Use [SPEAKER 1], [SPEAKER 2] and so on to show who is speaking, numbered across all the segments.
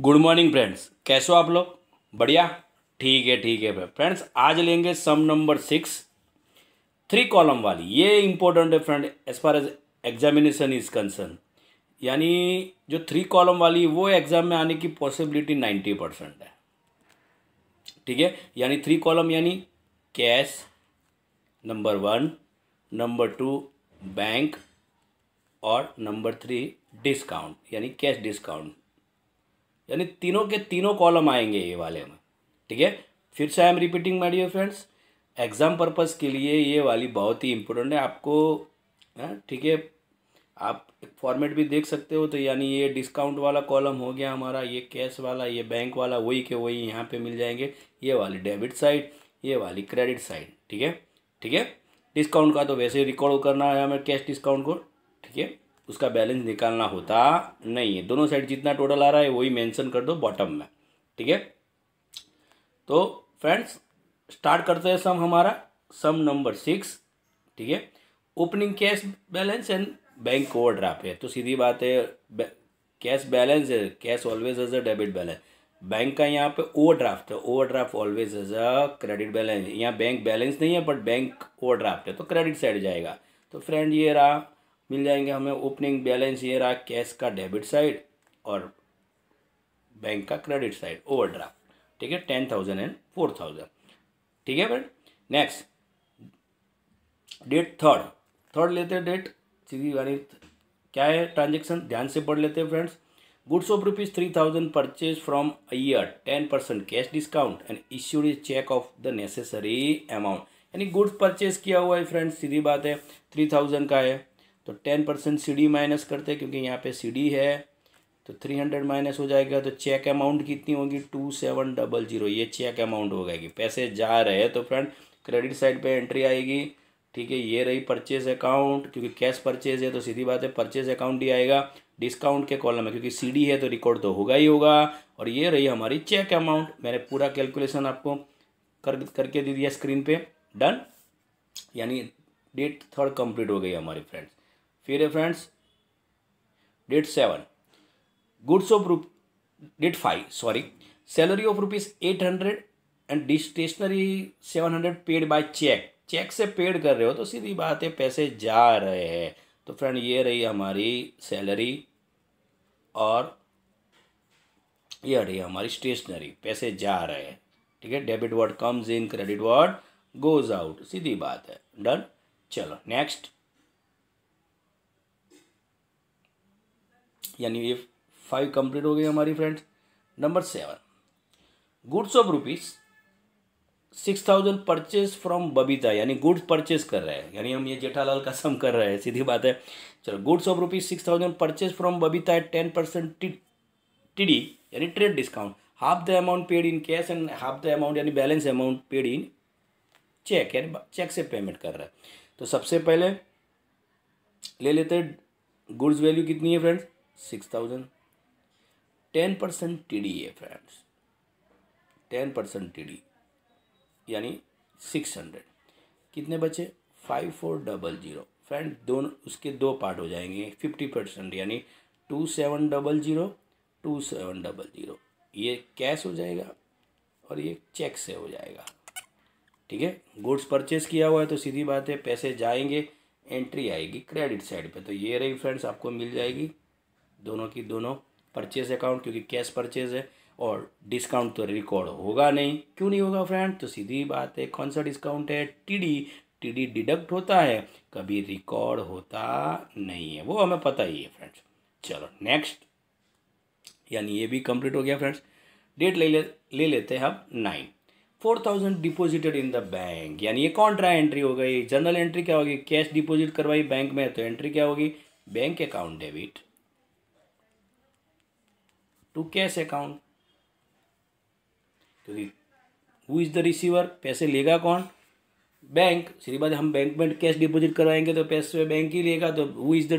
[SPEAKER 1] good morning friends कैसे हो आप लोग बढ़िया ठीक है ठीक है फ्रेंड्स आज लेंगे sum number six three column वाली ये इंपॉर्टेंट है friend as far as examination is concern यानी जो थ्री कॉलम वाली वो एग्ज़ाम में आने की पॉसिबिलिटी नाइन्टी परसेंट है ठीक है यानी थ्री कॉलम यानी cash number one number two bank और नंबर थ्री डिस्काउंट यानी कैश डिस्काउंट यानी तीनों के तीनों कॉलम आएंगे ये वाले में ठीक है फिर से I am repeating my dear friends exam purpose के लिए ये वाली बहुत ही इम्पोर्टेंट है आपको हाँ, ठीक है आप फॉर्मेट भी देख सकते हो तो यानी ये डिस्काउंट वाला कॉलम हो गया हमारा ये कैश वाला ये बैंक वाला वही के वही यहाँ पे मिल जाएंगे ये वाली डेबिट साइड ये वाली क्रेडिट साइड ठीक है ठीक है डिस्काउंट का तो वैसे ही रिकॉर्ड करना है हमें कैश डिस्काउंट को ठीक है उसका बैलेंस निकालना होता नहीं है दोनों साइड जितना टोटल आ रहा है वही मेंशन कर दो बॉटम में ठीक है तो फ्रेंड्स स्टार्ट करते हैं सम हमारा सम नंबर सिक्स ठीक है opening cash balance and bank overdraft है तो सीधी बात है कैश बैलेंस है cash always as a debit balance bank का यहाँ पे ओवर ड्राफ्ट है overdraft always as a credit balance यहाँ बैंक बैलेंस नहीं है बट बैंक ओवर ड्राफ्ट है तो क्रेडिट साइड जाएगा तो फ्रेंड ये रहा मिल जाएंगे हमें ओपनिंग बैलेंस ये रहा कैश का डेबिट साइड और बैंक का क्रेडिट साइड ओवरड्राफ्ट ठीक है ten thousand and four thousand ठीक है friend next date third third लेते हैं डेट सीधी यानी क्या है ट्रांजेक्शन ध्यान से पढ़ लेते हैं friends goods of rupees three thousand purchase from Iyer ten percent cash discount and issued is cheque of the necessary amount यानी गुड्स परचेज किया हुआ है फ्रेंड्स सीधी बात है थ्री थाउजेंड का है तो ten percent C D minus करते क्योंकि यहाँ पे सी डी है तो थ्री हंड्रेड माइनस हो जाएगा तो चेक अमाउंट कितनी होगी टू सेवन डबल जीरो ये चेक अमाउंट हो जाएगी पैसे जा रहे हैं तो फ्रेंड क्रेडिट साइड पे एंट्री आएगी ठीक है ये रही परचेज अकाउंट क्योंकि कैश परचेज है तो सीधी बात है परचेज अकाउंट ही आएगा डिस्काउंट के कॉलम में क्योंकि सी है तो रिकॉर्ड तो होगा ही होगा और ये रही हमारी चेक अमाउंट मैंने पूरा कैलकुलेशन आपको कर करके दे दिया स्क्रीन पे डन यानी डेट थर्ड कंप्लीट हो गई हमारी फ्रेंड्स फिर है friends date seven goods of rupee date five sorry salary of rupees eight hundred and the stationery seven hundred paid by cheque cheque से पेड कर रहे हो तो सीधी बात है पैसे जा रहे हैं तो फ्रेंड ये रही हमारी सैलरी और ये रही हमारी स्टेशनरी पैसे जा रहे हैं ठीक है debit word comes in credit word goes out सीधी बात है डन चलो नेक्स्ट यानी ये फाइव कंप्लीट हो गई हमारी friends number seven goods of rupees six thousand purchase from Babita यानी गुड्स परचेज कर रहे हैं यानी हम ये जेठालाल का सम कर रहे हैं सीधी बात है चलो goods of rupees six thousand purchase from Babita at ten percent T D यानी trade discount half the amount paid in cash and half the amount यानी balance amount paid in cheque यानी चेक से पेमेंट कर रहा है तो सबसे पहले ले लेते हैं गुड्स वैल्यू कितनी है friends six thousand ten percent T D है friends ten percent T D यानी सिक्स हंड्रेड कितने बचे five four double zero friend दोनों उसके दो पार्ट हो जाएंगे फिफ्टी परसेंट यानी two seven double zero two seven double zero ये कैश हो जाएगा और ये चेक से हो जाएगा ठीक है गुड्स परचेस किया हुआ है तो सीधी बात है पैसे जाएंगे एंट्री आएगी क्रेडिट साइड पे तो ये रही फ्रेंड्स आपको मिल जाएगी दोनों की दोनों परचेज अकाउंट क्योंकि कैश परचेज है और डिस्काउंट तो रिकॉर्ड होगा नहीं क्यों नहीं होगा फ्रेंड तो सीधी बात है कौन सा डिस्काउंट है टीडी टीडी डिडक्ट होता है कभी रिकॉर्ड होता नहीं है वो हमें पता ही है फ्रेंड्स चलो नेक्स्ट यानी ये भी कंप्लीट हो गया फ्रेंड्स डेट ले ले, ले लेते हैं अब nine four thousand deposited in the bank यानी ये कॉन्ट्रा एंट्री हो गई जनरल एंट्री क्या होगी कैश डिपोजिट करवाई बैंक में तो एंट्री क्या होगी bank account debit to cash account क्योंकि हु इज़ द रिसीवर पैसे लेगा कौन बैंक सीधी बात हम बैंक में कैश डिपॉजिट करवाएंगे तो पैसे बैंक ही लेगा तो who is the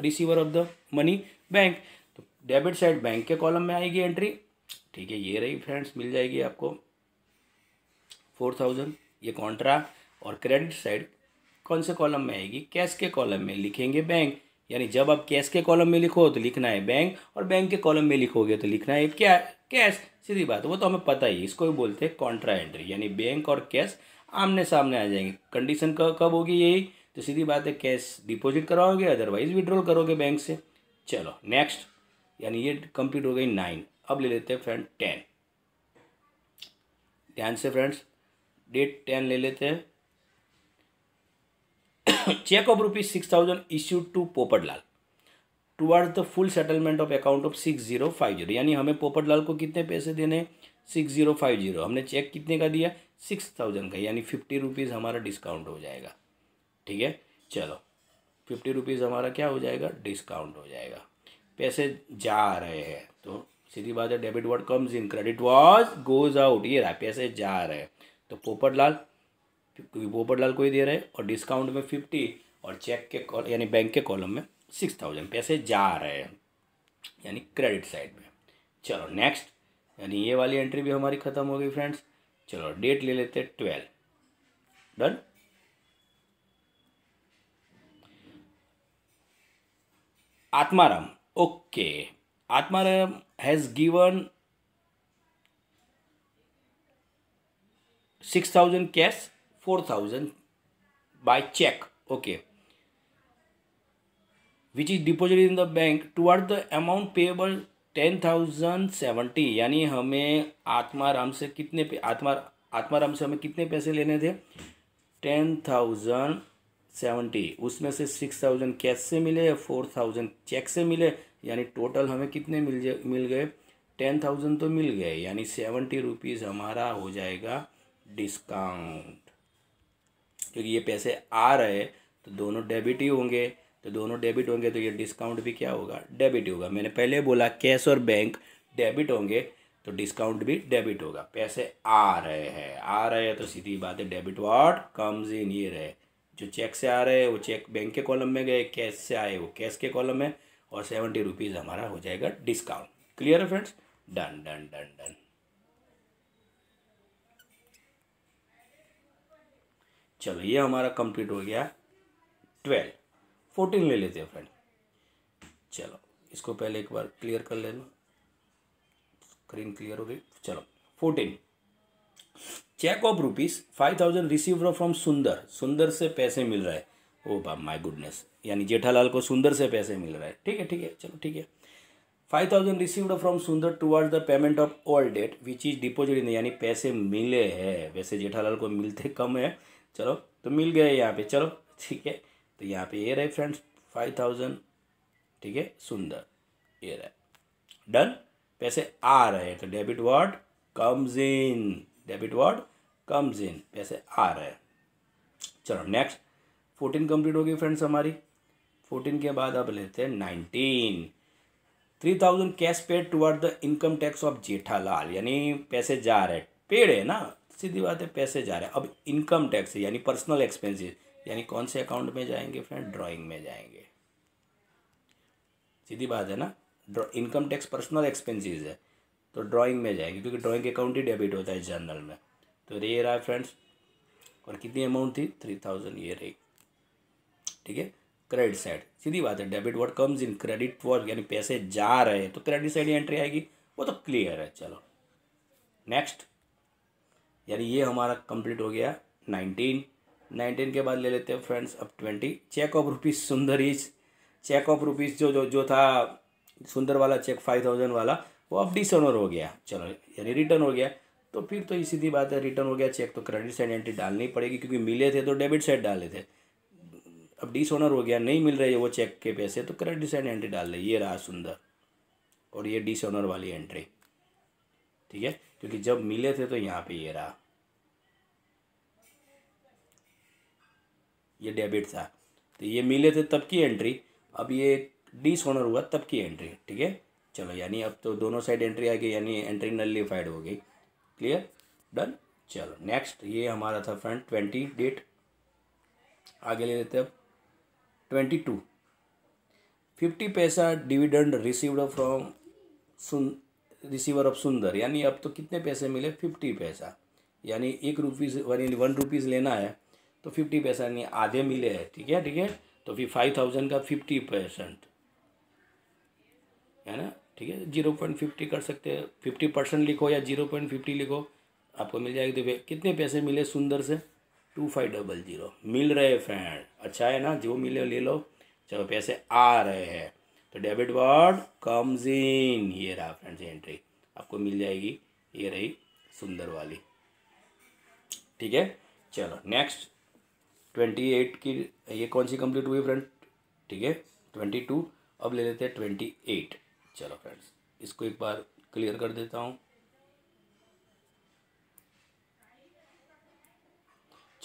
[SPEAKER 1] receiver of the money bank तो डेबिट साइड बैंक के कॉलम में आएगी एंट्री ठीक है ये रही फ्रेंड्स मिल जाएगी आपको फोर थाउजेंड ये कॉन्ट्रा और क्रेडिट साइड कौन से कॉलम में आएगी कैश के कॉलम में लिखेंगे बैंक यानी जब आप कैश के कॉलम में लिखो तो लिखना है बैंक और बैंक के कॉलम में लिखोगे तो लिखना है क्या कैश सीधी बात वो तो हमें पता ही इसको भी बोलते हैं कॉन्ट्रा एंट्री यानी बैंक और कैश आमने सामने आ जाएंगे कंडीशन कब होगी यही तो सीधी बात है कैश डिपॉजिट कराओगे अदरवाइज विड्रॉल करोगे बैंक से चलो नेक्स्ट यानी ये कंप्लीट हो गई नाइन अब ले लेते हैं फ्रेंड टेन ध्यान से फ्रेंड्स डेट टेन ले लेते हैं cheque rupees six thousand issue to Popat Popatlal toward the full settlement of account of six zero five zero यानी हमें पोपटलाल को कितने पैसे देने सिक्स जीरो फाइव जीरो हमने चेक कितने का दिया सिक्स थाउजेंड का यानी फिफ्टी रुपीज़ हमारा डिस्काउंट हो जाएगा ठीक है चलो फिफ्टी रुपीज़ हमारा क्या हो जाएगा डिस्काउंट हो जाएगा पैसे जा रहे हैं तो सीधी बात है debit word comes in credit what goes out ये रहा पैसे जा रहे हैं तो पोपटलाल क्योंकि बडलाल को ही दे रहे हैं और डिस्काउंट में फिफ्टी और चेक के कॉल यानी बैंक के कॉलम में सिक्स थाउजेंड पैसे जा रहे हैं यानी क्रेडिट साइड में चलो नेक्स्ट यानी ये वाली एंट्री भी हमारी ख़त्म हो गई फ्रेंड्स चलो डेट ले लेते हैं twelve done Atmaram okay Atmaram has given six thousand cash four thousand by cheque okay which is deposit in the bank toward the amount payable ten thousand seventy यानी हमें आत्माराम से कितने आत्मा आत्माराम से हमें कितने पैसे लेने थे टेन थाउजेंड सेवेंटी उसमें से सिक्स थाउजेंड कैश से मिले फोर थाउजेंड चेक से मिले यानी टोटल हमें कितने मिल जाए मिल गए टेन थाउजेंड तो मिल गए यानी सेवेंटी रुपीज़ हमारा हो जाएगा डिस्काउंट क्योंकि ये पैसे आ रहे तो दोनों डेबिट ही होंगे तो दोनों डेबिट होंगे तो ये डिस्काउंट भी क्या होगा डेबिट होगा मैंने पहले बोला कैश और बैंक डेबिट होंगे तो डिस्काउंट भी डेबिट होगा पैसे आ रहे हैं आ रहे हैं तो सीधी बात है डेबिट वॉट कम्स इन ये रहे जो चेक से आ रहे हैं वो चेक बैंक के कॉलम में गए कैश से आए वो कैश के कॉलम में और सेवेंटी रुपीज़ हमारा हो जाएगा डिस्काउंट क्लियर है friends done done done done चलो ये हमारा कंप्लीट हो गया ट्वेल्व फोर्टीन ले लेते हैं फ्रेंड चलो इसको पहले एक बार क्लियर कर लेना स्क्रीन क्लियर हो गई चलो fourteen cheque of rupees five thousand receive from Sundar Sundar से पैसे मिल रहा है ओ बा माई गुडनेस यानी जेठालाल को सुंदर से पैसे मिल रहा है ठीक है ठीक है चलो ठीक है five thousand received from Sundar towards the payment of all debt which is deposit in यानी पैसे मिले हैं वैसे जेठालाल को मिलते कम है चलो तो मिल गया यहाँ पे चलो ठीक है तो यहाँ पे ये रहे फ्रेंड्स फाइव थाउजेंड ठीक है सुंदर ये रहा डन पैसे आ रहे हैं तो debit word comes in debit word comes in पैसे आ रहे हैं चलो नेक्स्ट फोर्टीन कंप्लीट हो गई फ्रेंड्स हमारी फोर्टीन के बाद अब लेते हैं nineteen three thousand cash paid toward the income tax of Jethalal यानी पैसे जा रहे पेड़ है ना सीधी बात है पैसे जा रहे हैं अब इनकम टैक्स यानी पर्सनल एक्सपेंसेस यानी कौन से अकाउंट में जाएंगे फ्रेंड ड्राइंग में जाएंगे सीधी बात है ना इनकम टैक्स पर्सनल एक्सपेंसेस है तो ड्राइंग में जाएंगे क्योंकि ड्राइंग अकाउंट ही डेबिट होता है जनरल में तो ये रहा फ्रेंड्स और कितनी अमाउंट थी थ्री थाउजेंड ये रही ठीक है क्रेडिट साइड सीधी बात है debit word comes in credit what यानी पैसे जा रहे हैं तो क्रेडिट साइड एंट्री आएगी वो तो क्लियर है चलो नेक्स्ट यानी ये हमारा कंप्लीट हो गया नाइनटीन नाइनटीन के बाद ले लेते हैं फ्रेंड्स अब twenty cheque of rupees Sundar is cheque of rupees जो जो जो था सुंदर वाला चेक फाइव थाउजेंड वाला वो अब डिसऑनर हो गया चलो यानी रिटर्न हो गया तो फिर तो सीधी बात है रिटर्न हो गया चेक तो क्रेडिट साइड एंट्री डालनी पड़ेगी क्योंकि मिले थे तो डेबिट साइड डाले थे अब डिसऑनर हो गया नहीं मिल रहे वो चेक के पैसे तो क्रेडिट साइड एंट्री डाल ले ये रहा सुंदर और ये डिसऑनर वाली एंट्री ठीक है क्योंकि जब मिले थे तो यहाँ पे ये रहा ये डेबिट था तो ये मिले थे तब की एंट्री अब ये डिस ऑनर हुआ तब की एंट्री ठीक है चलो यानी अब तो दोनों साइड एंट्री आ गई यानी एंट्री नलिफाइड हो गई क्लियर डन चलो नेक्स्ट ये हमारा था फ्रेंड ट्वेंटी डेट आगे ले लेते अब ट्वेंटी टू फिफ्टी पैसा डिविडेंड रिसीव्ड फ्रॉम सुन रिसीवर ऑफ सुंदर यानी अब तो कितने पैसे मिले फिफ्टी पैसा यानी एक रुपीज़ यानी वन रुपीज़ लेना है तो फिफ्टी पैसा यानी आधे मिले हैं ठीक है ठीक है तो फिर फाइव थाउजेंड का फिफ्टी परसेंट है ना ठीक है जीरो पॉइंट फिफ्टी कर सकते हैं फिफ्टी परसेंट लिखो या जीरो पॉइंट फिफ्टी लिखो आपको मिल जाएगी तो कितने पैसे मिले सुंदर से टू फाइव डबल जीरो मिल रहे फ्रेंड अच्छा है ना जो मिले ले लो चलो पैसे आ रहे हैं तो डेबिट वार्ड कम्स इन ये रहा फ्रेंड्स एंट्री आपको मिल जाएगी ये रही सुंदर वाली ठीक है चलो नेक्स्ट ट्वेंटी एट की ये कौन सी कंप्लीट हुई फ्रेंड ठीक है ट्वेंटी टू अब ले लेते हैं ट्वेंटी एट चलो फ्रेंड्स इसको एक बार क्लियर कर देता हूँ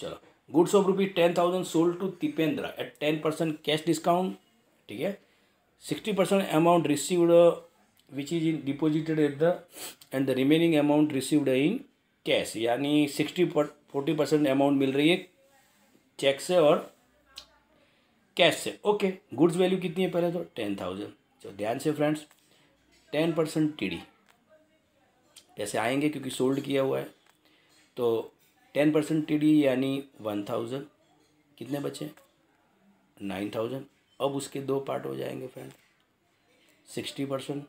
[SPEAKER 1] चलो goods of rupee ten thousand sold to Tipendra at ten percent cash discount ठीक है 60 percent amount received uh, which is in, deposited at the and the remaining amount received in cash यानी sixty forty percent amount मिल रही है check से और cash से okay goods value कितनी है पहले तो टेन थाउजेंड तो ध्यान से friends ten percent T D जैसे आएंगे क्योंकि सोल्ड किया हुआ है तो टेन परसेंट टी डी यानी वन थाउजेंड कितने बचे नाइन थाउजेंड अब उसके दो पार्ट हो जाएंगे फ्रेंड सिक्सटी परसेंट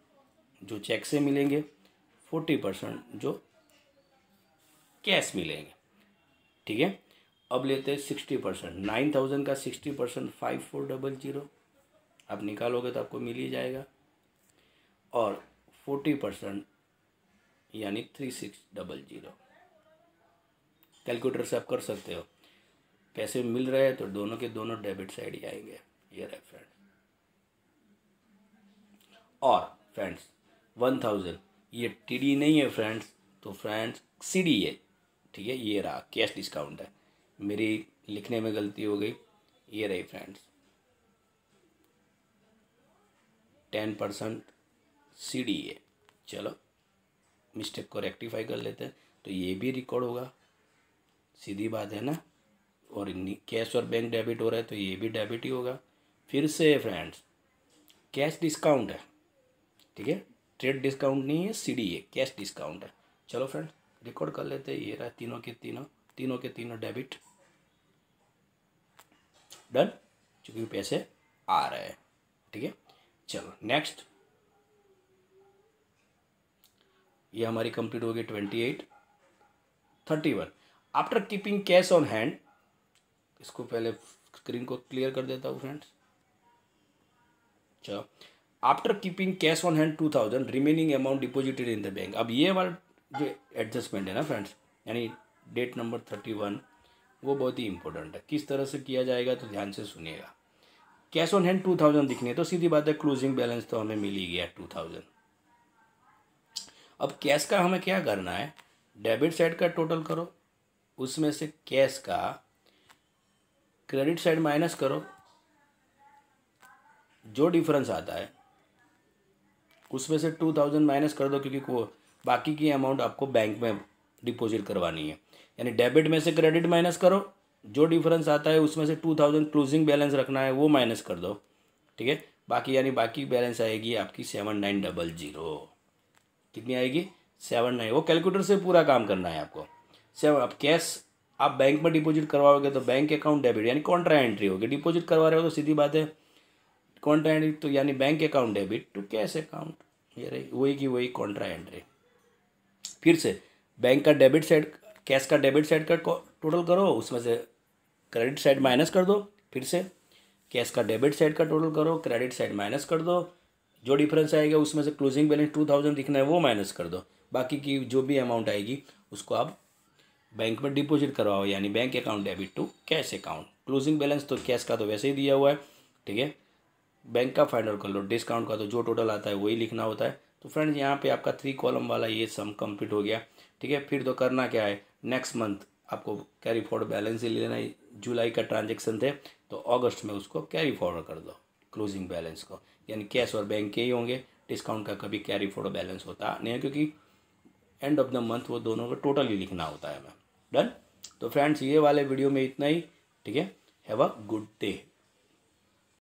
[SPEAKER 1] जो चेक से मिलेंगे फोर्टी परसेंट जो कैश मिलेंगे ठीक है अब लेते हैं सिक्सटी परसेंट नाइन थाउजेंड का sixty percent five four double zero आप निकालोगे तो आपको मिल ही जाएगा और फोर्टी परसेंट यानी three six double zero calculator से आप कर सकते हो पैसे मिल रहे हैं तो दोनों के दोनों डेबिट साइड ही आएंगे ये रहे फ्रेंड्स और फ्रेंड्स वन थाउजेंड ये टी डी नहीं है फ्रेंड्स तो फ्रेंड्स सी डी है ठीक है ये रहा कैश डिस्काउंट है मेरी लिखने में गलती हो गई ये रही friends ten percent C D है चलो मिस्टेक को रेक्टिफाई कर लेते हैं तो ये भी रिकॉर्ड होगा सीधी बात है ना और कैश और बैंक डेबिट हो रहा है तो ये भी डेबिट ही होगा फिर से फ्रेंड्स कैश डिस्काउंट है ठीक है ट्रेड डिस्काउंट नहीं है सी है कैश डिस्काउंट है चलो फ्रेंड रिकॉर्ड कर लेते हैं ये रहा तीनों के तीनों तीनों के तीनों डेबिट डन चूँकि पैसे आ रहे हैं ठीक है चलो नेक्स्ट ये हमारी कंप्लीट होगी twenty eight thirty one after keeping cash on hand इसको पहले स्क्रीन को क्लियर कर देता हूँ फ्रेंड्स अच्छा after keeping cash on hand two thousand remaining amount deposited in the bank अब ये वाला जो एडजस्टमेंट है ना फ्रेंड्स यानी डेट नंबर थर्टी वन वो बहुत ही इंपॉर्टेंट है किस तरह से किया जाएगा तो ध्यान से सुनिएगा cash on hand two thousand दिखने तो सीधी बात है क्लोजिंग बैलेंस तो हमें मिल ही गया टू थाउजेंड अब कैश का हमें क्या करना है डेबिट साइड का टोटल करो उसमें से कैश का क्रेडिट साइड माइनस करो जो डिफरेंस आता है उसमें से टू थाउजेंड माइनस कर दो क्योंकि बाकी की अमाउंट आपको बैंक में डिपॉजिट करवानी है यानी डेबिट में से क्रेडिट माइनस करो जो डिफरेंस आता है उसमें से टू थाउजेंड क्लोजिंग बैलेंस रखना है वो माइनस कर दो ठीक है बाकी यानी बाकी बैलेंस आएगी आपकी सेवन नाइन डबल जीरो कितनी आएगी सेवन नाइन वो कैलकुलेटर से पूरा काम करना है आपको सेवन आप कैश आप बैंक में डिपॉजिट करवाओगे तो बैंक अकाउंट डेबिट यानी कॉन्ट्रा एंट्री होगी डिपॉजिट करवा रहे हो तो सीधी बात है कॉन्ट्रा एंट्री तो यानी bank account debit to cash account ये रही वही की वही कॉन्ट्रा एंट्री फिर से बैंक का डेबिट साइड कैश का डेबिट साइड का टोटल करो उसमें से क्रेडिट साइड माइनस कर दो फिर से कैश का डेबिट साइड का टोटल करो क्रेडिट साइड माइनस कर दो जो डिफरेंस आएगा उसमें से क्लोजिंग बैलेंस टू थाउजेंड दिखना है वो माइनस कर दो बाकी की जो भी अमाउंट आएगी उसको आप बैंक में डिपॉजिट करवाओ यानी bank account debit to cash account closing balance तो कैश का तो वैसे ही दिया हुआ है ठीक है बैंक का फाइनल कर लो डिस्काउंट का तो जो टोटल आता है वही लिखना होता है तो फ्रेंड्स यहाँ पे आपका थ्री कॉलम वाला ये सम कंप्लीट हो गया ठीक है फिर तो करना क्या है नेक्स्ट मंथ आपको कैरी फॉरवर्ड बैलेंस ही लेना है जुलाई का ट्रांजेक्शन थे तो अगस्त में उसको कैरी फॉरवर्ड कर दो क्लोजिंग बैलेंस को यानी कैश और बैंक के ही होंगे डिस्काउंट का कभी कैरी फॉरवर्ड बैलेंस होता नहीं है क्योंकि एंड ऑफ द मंथ वो दोनों का टोटल ही लिखना होता है हमें डन तो फ्रेंड्स ये वाले वीडियो में इतना ही ठीक है हैव अ गुड डे